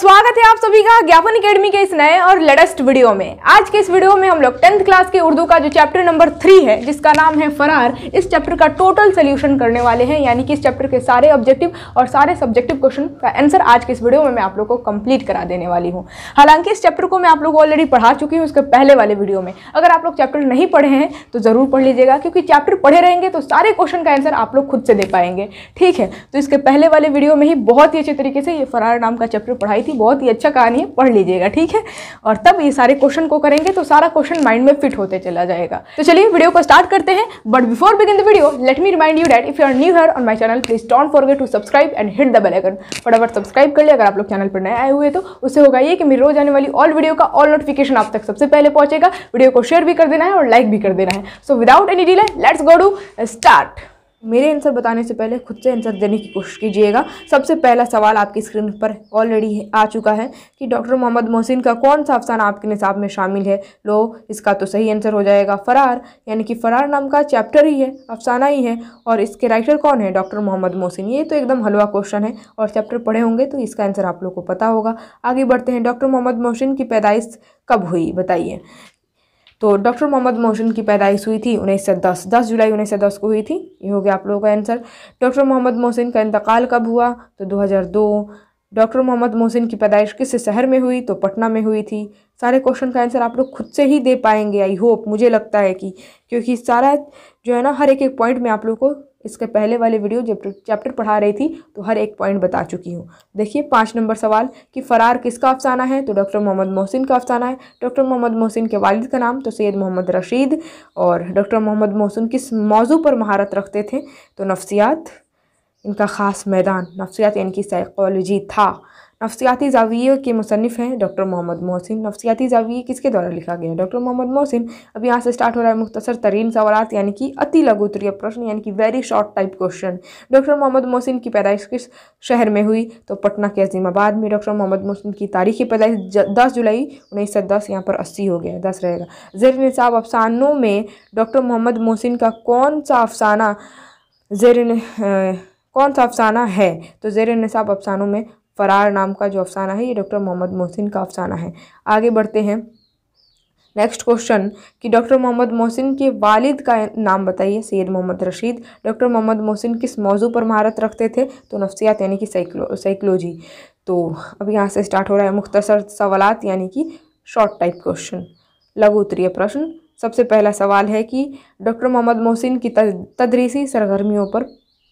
स्वागत है आप सभी का ज्ञापन एकेडमी के इस नए और लेटेस्ट वीडियो में आज के इस वीडियो में हम लोग टेंथ क्लास के उर्दू का जो चैप्टर नंबर थ्री है जिसका नाम है फरार इस चैप्टर का टोटल सोल्यूशन करने वाले हैं यानी कि इस चैप्टर के सारे ऑब्जेक्टिव और सारे सब्जेक्टिव क्वेश्चन का आंसर आज के इस वीडियो में मैं आप लोग को कंप्लीट करा देने वाली हूँ हालांकि इस चैप्टर को मैं आप लोग ऑलरेडी पढ़ा चुकी हूँ उसके पहले वाले वीडियो में अगर आप लोग चैप्टर नहीं पढ़े हैं तो ज़रूर पढ़ लीजिएगा क्योंकि चैप्टर पढ़े रहेंगे तो सारे क्वेश्चन का आंसर आप लोग खुद से दे पाएंगे ठीक है तो इसके पहले वाले वीडियो में ही बहुत ही अच्छे तरीके से ये फरार नाम का चैप्टर पढ़ाई थी बहुत ही अच्छा कहानी है पढ़ लीजिएगा ठीक है और तब ये सारे क्वेश्चन को करेंगे तो सारा क्वेश्चन माइंड में फिट होते चला जाएगा तो चलिए वीडियो को स्टार्ट करते हैं but before begin the video let me remind you that if you are new here on my channel please don't forget to subscribe and hit the bell icon फटाफट सब्सक्राइब कर लिया अगर आप लोग चैनल पर नए आए हुए तो उससे होगा ये कि मेरी रोज आने वाली ऑल वीडियो का ऑल नोटिफिकेशन आप तक सबसे पहले पहुंचेगा वीडियो को शेयर भी कर देना है और लाइक भी कर देना है so without any delay let's go to start मेरे आंसर बताने से पहले खुद से आंसर देने की कोशिश कीजिएगा सबसे पहला सवाल आपकी स्क्रीन पर ऑलरेडी आ चुका है कि डॉक्टर मोहम्मद मोहसिन का कौन सा अफसाना आपके निसाब में शामिल है लो इसका तो सही आंसर हो जाएगा फ़रार यानी कि फ़रार नाम का चैप्टर ही है अफसाना ही है और इसके राइटर कौन है डॉक्टर मोहम्मद मोहसिन ये तो एकदम हलवा क्वेश्चन है और चैप्टर पढ़े होंगे तो इसका आंसर आप लोग को पता होगा आगे बढ़ते हैं डॉक्टर मोहम्मद मोहसिन की पैदाइश कब हुई बताइए तो डॉक्टर मोहम्मद मोहसिन की पैदाइश हुई थी उन्नीस सौ दस दस जुलाई उन्नीस सौ दस को हुई थी ये हो गया आप लोगों का आंसर डॉक्टर मोहम्मद मोहसिन का इंतकाल कब हुआ तो दो हज़ार दो डॉक्टर मोहम्मद मोहसिन की पैदाइश किस शहर में हुई तो पटना में हुई थी सारे क्वेश्चन का आंसर आप लोग खुद से ही दे पाएंगे आई होप मुझे लगता है कि क्योंकि सारा जो है ना हर एक एक पॉइंट में आप लोग को इसके पहले वाले वीडियो जब चैप्टर पढ़ा रही थी तो हर एक पॉइंट बता चुकी हूँ देखिए पाँच नंबर सवाल कि फ़रार किसका अफसाना है तो डॉक्टर मोहम्मद मोहसिन का अफसाना है डॉक्टर मोहम्मद मोहसिन के वालिद का नाम तो सैद मोहम्मद रशीद और डॉक्टर मोहम्मद मोहसिन किस मौजू पर महारत रखते थे तो नफसियात इनका ख़ास मैदान नफसियात इनकी साइकोलॉजी था नफसियाती जाविये के मुसनफ़ हैं डॉक्टर मोहम्मद मोहसिन नफसियाती जाविये किसके द्वारा लिखा गया है डॉक्टर मोहम्मद मोहसिन अब यहाँ से स्टार्ट हो रहा है मुख्तर तरीन सवाल यानी कि अति लघुतरीय प्रश्न यानी कि very short type question doctor Mohammad Mohsin की पैदाइश किस शहर में हुई तो पटना के अजीमाबाद में डॉक्टर मोहम्मद मोहसिन की तारीख पैदाइश दस जुलाई उन्नीस सौ दस यहाँ पर अस्सी हो गया दस रहेगा जेर निसाब अफसानों में डॉक्टर मोहम्मद मोहसिन का कौन सा अफसाना जेर कौन सा अफसाना है तो जेर नसाब अफसानों में फ़रार नाम का जो अफसाना है ये डॉक्टर मोहम्मद मोहसिन का अफसाना है आगे बढ़ते हैं नेक्स्ट क्वेश्चन कि डॉक्टर मोहम्मद मोहसिन के वालिद का नाम बताइए सैयद मोहम्मद रशीद डॉक्टर मोहम्मद मोहसिन किस मौजू पर महारत रखते थे तो नफ्सियात यानी कि साइकलो साइकोलॉजी तो अब यहाँ से स्टार्ट हो रहा है मुख्तसर सवालत यानी कि शॉर्ट टाइप क्वेश्चन लघु उत्तरीय प्रश्न सबसे पहला सवाल है कि डॉक्टर मोहम्मद मोहसिन की तदरीसी सरगर्मियों पर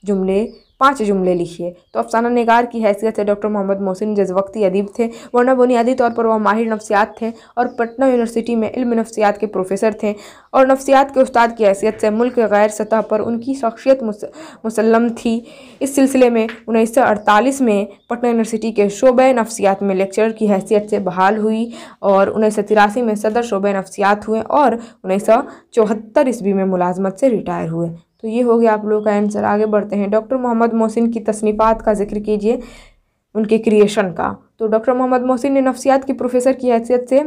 जुमले पाँच जुमले लिखिए तो अफसाना नगार की हैसियत से डॉक्टर मोहम्मद मोहसिन जजवक्ती अदीब थे वरना बुनियादी तौर पर वह माहिर नफसियात थे और पटना यूनिवर्सिटी में इल्म नफसियात के प्रोफेसर थे और नफसियात के उस्ताद की हैसियत से मुल्क गैर सतह पर उनकी शख्सियत मुसलम थी इस सिलसिले में उन्नीस में पटना यूनिवर्सिटी के शोबे नफसियात में लेक्चर की हैसियत से बहाल हुई और उन्नीस में सदर शोबे नफसियात हुए और उन्नीस सौ चौहत्तर ईस्वी में मुलाजमत से रिटायर हुए तो ये हो गया आप लोगों का आंसर आगे बढ़ते हैं डॉक्टर मोहम्मद मोहसिन की तसनीफ़ात का जिक्र कीजिए उनके क्रिएशन का तो डॉक्टर मोहम्मद मोहसिन ने नफ्सियात की प्रोफेसर की हैसियत से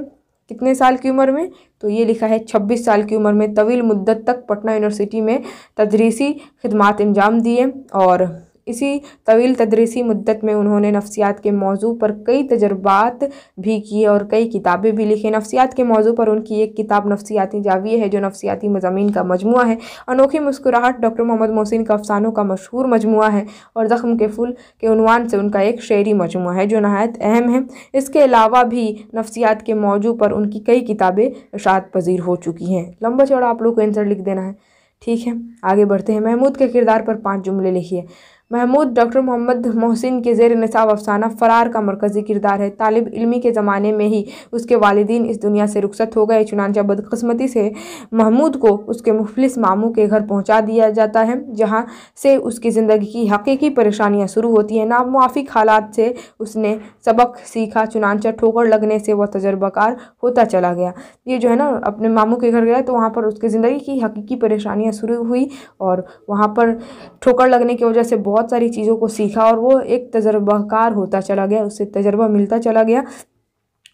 कितने साल की उम्र में तो ये लिखा है 26 साल की उम्र में तवील मुद्दत तक पटना यूनिवर्सिटी में तदरीसी खदमात अंजाम दिए और इसी तवील तदरीसी मुद्दत में उन्होंने नफ्सियात के मौजू पर कई तजर्बात भी किए और कई किताबें भी लिखी नफ्सियात के मौजू पर उनकी एक किताब नफ्सियाती जाविए है जो नफ्सियाती मजामी का मजमू है अनोखी मुस्कुराहट डॉक्टर मोहम्मद मोहसिन का अफसानों का मशहूर मजमू है और जख्म के फूल के अनवान से उनका एक शेरी मजमू है जो नहायत अहम है इसके अलावा भी नफ्सियात के मौजू पर उनकी कई किताबें इशात पजीर हो चुकी हैं लंबा चौड़ा आप लोग को आंसर लिख देना है ठीक है आगे बढ़ते हैं महमूद के किरदार पर पाँच जुमले लिखिए महमूद डॉक्टर मोहम्मद मोहसिन के जेर नसाब अफसाना फ़रार का मरकज़ी किरदार है तालब इलमी के ज़माने में ही उसके वालदी इस दुनिया से रुखसत हो गए चुनानचा बदकस्मती से महमूद को उसके मुफलिस मामू के घर पहुँचा दिया जाता है जहाँ से उसकी ज़िंदगी की हकीकी परेशानियाँ शुरू होती हैं नामुआफ़ी हालात से उसने सबक सीखा चुनानचा ठोकर लगने से वह तजर्बाकार होता चला गया ये जो है ना अपने मामू के घर गया तो वहाँ पर उसकी ज़िंदगी की हकीकी परेशानियाँ शुरू हुई और वहाँ पर ठोकर लगने की वजह से बहुत बहुत सारी चीज़ों को सीखा और वो एक तजर्बाकार होता चला गया उससे तजर्बा मिलता चला गया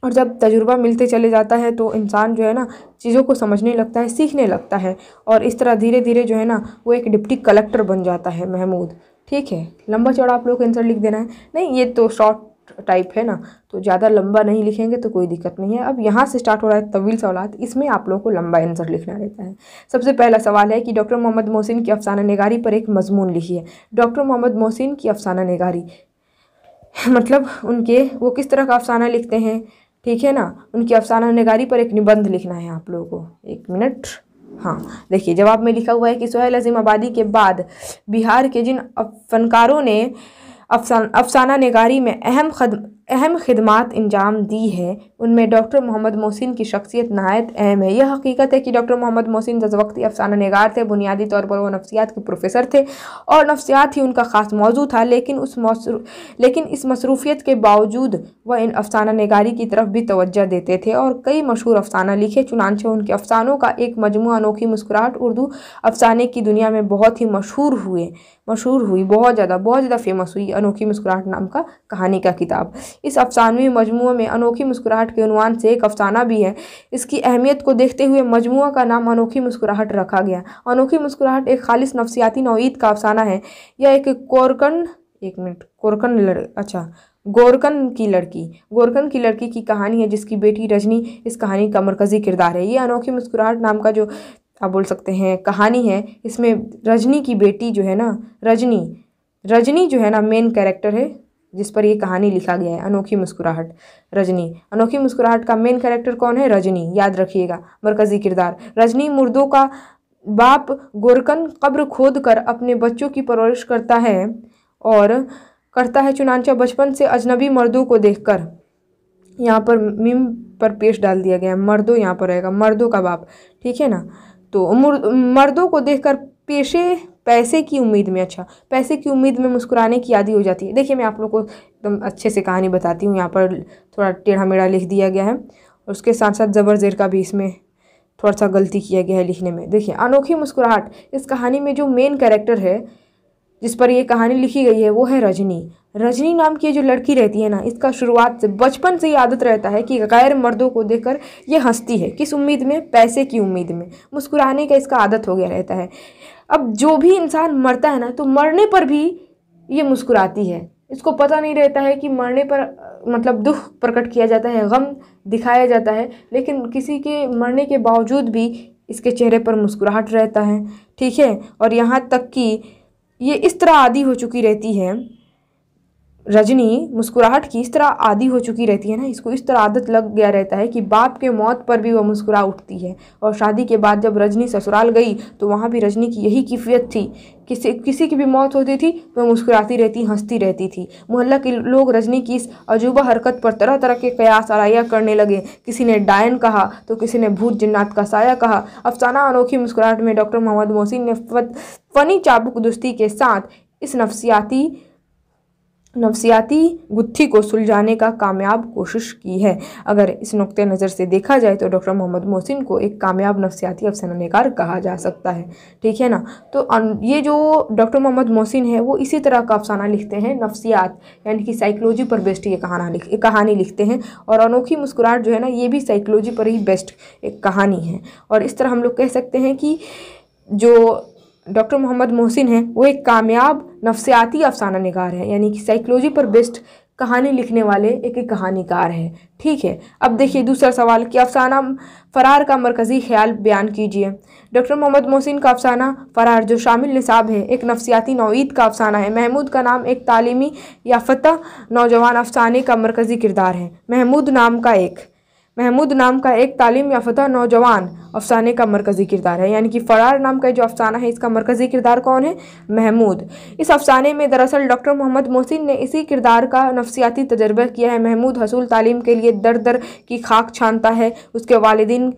और जब तजुर्बा मिलते चले जाता है तो इंसान जो है ना चीज़ों को समझने लगता है सीखने लगता है और इस तरह धीरे धीरे जो है ना वो एक डिप्टी कलेक्टर बन जाता है महमूद ठीक है लंबा चौड़ा आप लोग आंसर लिख देना है नहीं ये तो शॉर्ट टाइप है ना तो ज़्यादा लंबा नहीं लिखेंगे तो कोई दिक्कत नहीं है अब यहाँ से स्टार्ट हो रहा है तवील सवालत इसमें आप लोगों को लंबा आंसर लिखना रहता है सबसे पहला सवाल है कि डॉक्टर मोहम्मद मोहसिन की अफसाना नगारी पर एक मजमून लिखी है डॉक्टर मोहम्मद मोहसिन की अफसाना नगारी मतलब उनके वो किस तरह का अफसाना लिखते हैं ठीक है ना उनकी अफसाना नगारी पर एक निबंध लिखना है आप लोगों को एक मिनट हाँ देखिए जवाब में लिखा हुआ है कि सोहेल अजीम आबादी के बाद बिहार के जिन फनकारों ने अफसाना नगारी में अहम खद अहम खदमात अंजाम दी है उनमें डॉक्टर मोहम्मद मोहसिन की शख्सियत नहायत अहम है यह हकीकत है कि डॉक्टर मोहम्मद मोहसिन वक्ती अफसाना नगार थे बुनियादी तौर पर वो नफसियात के प्रोफेसर थे और नफसियात ही उनका ख़ास मौजू था लेकिन उस लेकिन इस मसरूफियत के बावजूद वह इन अफसाना नगारी की तरफ भी तोज्जा देते थे और कई मशहूर अफसाना लिखे चुनानचे उनके अफसानों का एक मजमू अनोखी मुस्कुराहट उर्दू अफसाने की दुनिया में बहुत ही मशहूर हुए मशहूर हुई बहुत ज़्यादा बहुत ज़्यादा फेमस हुई अनोखी मुस्कुराहट नाम का कहानी का किताब इस अफसानवी मजमू में अनोखी मुस्कुराहट के अनुमान से एक अफसाना भी है इसकी अहमियत को देखते हुए मजमू का नाम अनोखी मुस्कुराहट रखा गया अनोखी मुस्कुराहट एक खालिश नफसियाती नौीद का अफसाना है यह एक कोरकन एक मिनट कोरकन लड़ अच्छा गोरकन की लड़की गोरकन की लड़की की कहानी है जिसकी बेटी रजनी इस कहानी का मरकज़ी किरदार है ये अनोखी मुस्कुराहट नाम का जो आप बोल सकते हैं कहानी है इसमें रजनी की बेटी जो है ना रजनी रजनी जो है ना मेन कैरेक्टर है जिस पर ये कहानी लिखा गया है अनोखी मुस्कुराहट रजनी अनोखी मुस्कुराहट का मेन कैरेक्टर कौन है रजनी याद रखिएगा मरकज़ी किरदार रजनी मुर्दों का बाप गोरकन कब्र खोद कर अपने बच्चों की परवरिश करता है और करता है चुनानचा बचपन से अजनबी मर्दों को देखकर यहाँ पर मीम पर पेश डाल दिया गया है मर्दों यहाँ पर रहेगा मर्दों का बाप ठीक है ना तो मर्दों को देखकर पेशे पैसे की उम्मीद में अच्छा पैसे की उम्मीद में मुस्कुराने की आदि हो जाती है देखिए मैं आप लोग को एकदम अच्छे से कहानी बताती हूँ यहाँ पर थोड़ा टेढ़ा मेढ़ा लिख दिया गया है और उसके साथ साथ ज़बर ज़ेर का भी इसमें थोड़ा सा गलती किया गया है लिखने में देखिए अनोखी मुस्कुराहट इस कहानी में जो मेन कैरेक्टर है जिस पर यह कहानी लिखी गई है वो है रजनी रजनी नाम की जो लड़की रहती है ना इसका शुरुआत से बचपन से ही आदत रहता है कि गैर मर्दों को देखकर ये हंसती है किस उम्मीद में पैसे की उम्मीद में मुस्कुराने का इसका आदत हो गया रहता है अब जो भी इंसान मरता है ना तो मरने पर भी ये मुस्कुराती है इसको पता नहीं रहता है कि मरने पर मतलब दुख प्रकट किया जाता है गम दिखाया जाता है लेकिन किसी के मरने के बावजूद भी इसके चेहरे पर मुस्कुराहट रहता है ठीक है और यहाँ तक कि ये इस तरह आदि हो चुकी रहती है रजनी मुस्कुराहट की इस तरह आदि हो चुकी रहती है ना इसको इस तरह आदत लग गया रहता है कि बाप के मौत पर भी वह मुस्कुरा उठती है और शादी के बाद जब रजनी ससुराल गई तो वहाँ भी रजनी की यही किफ़ियत थी किसी किसी की भी मौत होती थी वह मुस्कुराती रहती हंसती रहती थी मोहल्ला के लोग रजनी की इस अजूबा हरकत पर तरह तरह के कयास आराया करने लगे किसी ने डायन कहा तो किसी ने भूत जन्नात का साया कहा अफसाना अनोखी मुस्कुराहट में डॉक्टर मोहम्मद मोहसिन ने फनी चाबुक दुस्ती के साथ इस नफसियाती नफसियाती गुत्थी को सुलझाने का कामयाब कोशिश की है अगर इस नुक़ नज़र से देखा जाए तो डॉक्टर मोहम्मद मोहसिन को एक कामयाब नफसियाती अफसाना कहा जा सकता है ठीक है ना तो ये जो डॉक्टर मोहम्मद मोहसिन है वो इसी तरह का अफसाना लिखते हैं नफसियात यानी कि साइकोलॉजी पर बेस्ट ये कहाना लिख कहानी लिखते हैं और अनोखी मुस्कुराहट जो है ना ये भी साइकोलॉजी पर ही बेस्ट एक कहानी है और इस तरह हम लोग कह सकते हैं कि जो डॉक्टर मोहम्मद मोहसिन हैं वो एक कामयाब नफसियाती अफसाना निगार हैं यानी कि साइकोलॉजी पर बेस्ड कहानी लिखने वाले एक एक कहानीकार हैं ठीक है अब देखिए दूसरा सवाल कि अफसाना फ़रार का मरकज़ी ख्याल बयान कीजिए डॉक्टर मोहम्मद मोहसिन का अफसाना फ़रार जो शामिल निसाब है एक नफसियाती नौीद का अफसाना है महमूद का नाम एक तालीमी फतः नौजवान अफसाने का मरकज़ी किरदार है महमूद नाम का एक महमूद नाम का एक तालीम याफ्तः नौजवान अफसाने का मरकज़ी किरदार है यानी कि फ़रार नाम का जो अफसाना है इसका मरकज़ी किरदार कौन है महमूद इस अफसाने में दरअसल डॉक्टर मोहम्मद मोहसिन ने इसी किरदार का नफसियाती तजर्बा किया है महमूद हसूल तालीम के लिए दर दर की खाक छानता है उसके वालदिन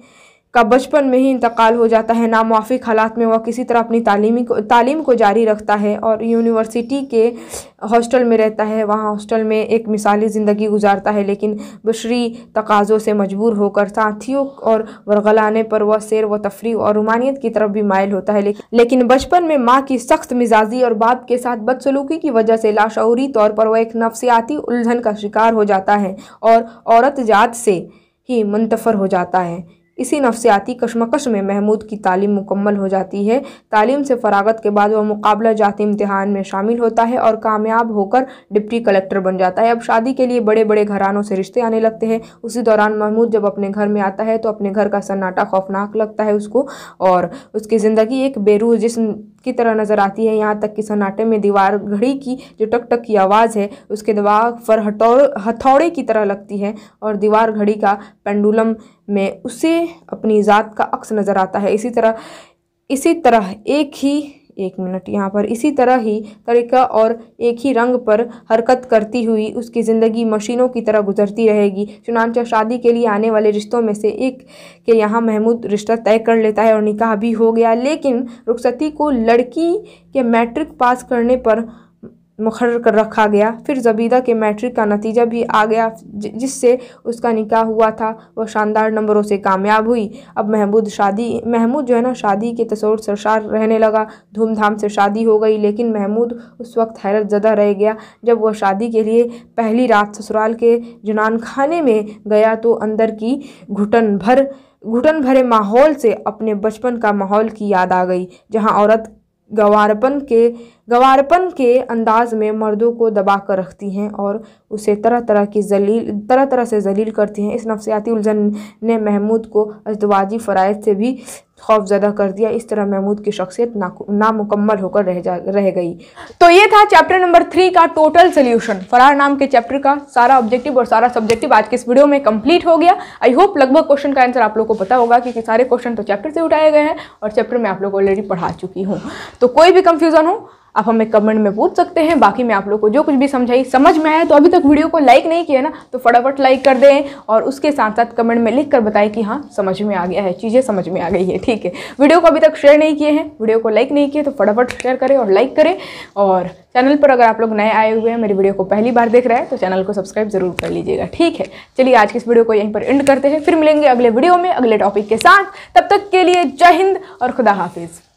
का बचपन में ही इंतकाल हो जाता है नामाफिक हालात में वह किसी तरह अपनी तालीमी को तालीम को जारी रखता है और यूनिवर्सिटी के हॉस्टल में रहता है वहाँ हॉस्टल में एक मिसाली ज़िंदगी गुजारता है लेकिन बशरी तकाज़ों से मजबूर होकर साथियों और वर्गलाने पर वह सैर व तफरी और रुमानियत की तरफ भी मायल होता है लेकिन बचपन में माँ की सख्त मिजाजी और बाप के साथ बदसलूकी की वजह से लाशौरी तौर पर वह एक नफसियाती उलझन का शिकार हो जाता है और औरत जात से ही मुंतफ़र हो जाता है इसी नफसियाती कशमकश में महमूद की तालीम मुकम्मल हो जाती है तालीम से फ़रागत के बाद वह मुकाबला जाती इम्तहान में शामिल होता है और कामयाब होकर डिप्टी कलेक्टर बन जाता है अब शादी के लिए बड़े बड़े घरानों से रिश्ते आने लगते हैं उसी दौरान महमूद जब अपने घर में आता है तो अपने घर का सन्नाटा खौफनाक लगता है उसको और उसकी ज़िंदगी एक बेरू जिसम की तरह नज़र आती है यहाँ तक कि सन्नाटे में दीवार घड़ी की जो टक टक की आवाज़ है उसके दबाव पर हथौड़े की तरह लगती है और दीवार घड़ी का पेंडुलम में उसे अपनी ज़ात का अक्स नज़र आता है इसी तरह इसी तरह एक ही एक मिनट यहाँ पर इसी तरह ही तरीका और एक ही रंग पर हरकत करती हुई उसकी ज़िंदगी मशीनों की तरह गुजरती रहेगी चुनानचा शादी के लिए आने वाले रिश्तों में से एक के यहाँ महमूद रिश्ता तय कर लेता है और निकाह भी हो गया लेकिन रुखसती को लड़की के मैट्रिक पास करने पर मुखर कर रखा गया फिर जबीदा के मैट्रिक का नतीजा भी आ गया जिससे उसका निकाह हुआ था वह शानदार नंबरों से कामयाब हुई अब महमूद शादी महमूद जो है ना शादी के तस्वर सरसार रहने लगा धूमधाम से शादी हो गई लेकिन महमूद उस वक्त हैरत ज़दा रह गया जब वह शादी के लिए पहली रात ससुराल के जुनान खाने में गया तो अंदर की घुटन भर घुटन भरे माहौल से अपने बचपन का माहौल की याद आ गई जहां औरत गवारपन के गवारपन के अंदाज में मर्दों को दबा कर रखती हैं और उसे तरह तरह की जलील तरह तरह से जलील करती हैं इस नफसियाती उलझन ने महमूद को अजदवाजी फ़रायद से भी खौफ ज़्यादा कर दिया इस तरह महमूद की शख्सियत नामुकम्मल होकर रह जा रह गई तो ये था चैप्टर नंबर थ्री का टोटल सोल्यूशन फरार नाम के चैप्टर का सारा ऑब्जेक्टिव और सारा सब्जेक्टिव आज के इस वीडियो में कंप्लीट हो गया आई होप लगभग क्वेश्चन का आंसर आप लोग को पता होगा क्योंकि सारे क्वेश्चन तो चैप्टर से उठाए गए हैं और चैप्टर मैं आप लोग ऑलरेडी पढ़ा चुकी हूँ तो कोई भी कंफ्यूजन हो आप हमें कमेंट में पूछ सकते हैं बाकी मैं आप लोग को जो कुछ भी समझाई समझ में आया तो अभी तक वीडियो को लाइक नहीं किया ना तो फटाफट लाइक कर दें और उसके साथ साथ कमेंट में लिख कर बताएं कि हाँ समझ में आ गया है चीज़ें समझ में आ गई है ठीक है वीडियो को अभी तक शेयर नहीं किए हैं वीडियो को लाइक नहीं किए तो फटाफट शेयर करें और लाइक करें और चैनल पर अगर आप लोग नए आए हुए हैं मेरी वीडियो को पहली बार देख रहे हैं तो चैनल को सब्सक्राइब जरूर कर लीजिएगा ठीक है चलिए आज की इस वीडियो को यहीं पर एंड करते हैं फिर मिलेंगे अगले वीडियो में अगले टॉपिक के साथ तब तक के लिए जय हिंद और खुदा हाफिज़